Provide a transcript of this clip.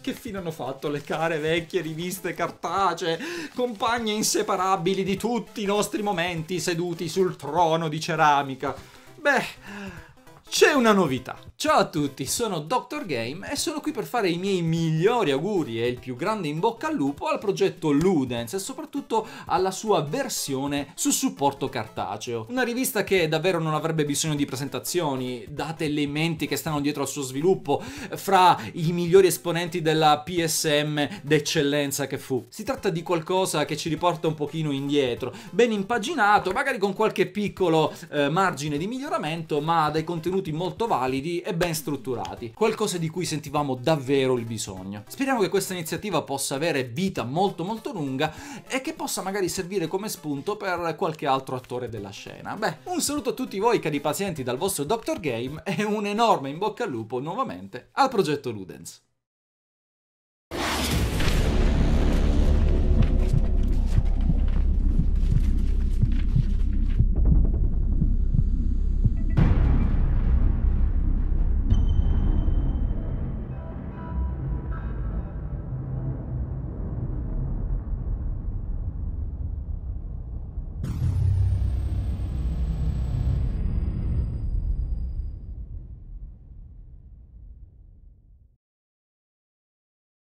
Che fine hanno fatto le care vecchie riviste cartacee, compagne inseparabili di tutti i nostri momenti seduti sul trono di ceramica? Beh, c'è una novità. Ciao a tutti, sono Dr. Game e sono qui per fare i miei migliori auguri e il più grande in bocca al lupo al progetto Ludens e soprattutto alla sua versione su supporto cartaceo. Una rivista che davvero non avrebbe bisogno di presentazioni, date le menti che stanno dietro al suo sviluppo, fra i migliori esponenti della PSM d'eccellenza che fu. Si tratta di qualcosa che ci riporta un pochino indietro, ben impaginato, magari con qualche piccolo eh, margine di miglioramento, ma dai contenuti contenuti molto validi e ben strutturati, qualcosa di cui sentivamo davvero il bisogno. Speriamo che questa iniziativa possa avere vita molto molto lunga e che possa magari servire come spunto per qualche altro attore della scena. Beh, un saluto a tutti voi cari pazienti dal vostro Dr. Game e un enorme in bocca al lupo nuovamente al progetto Ludens.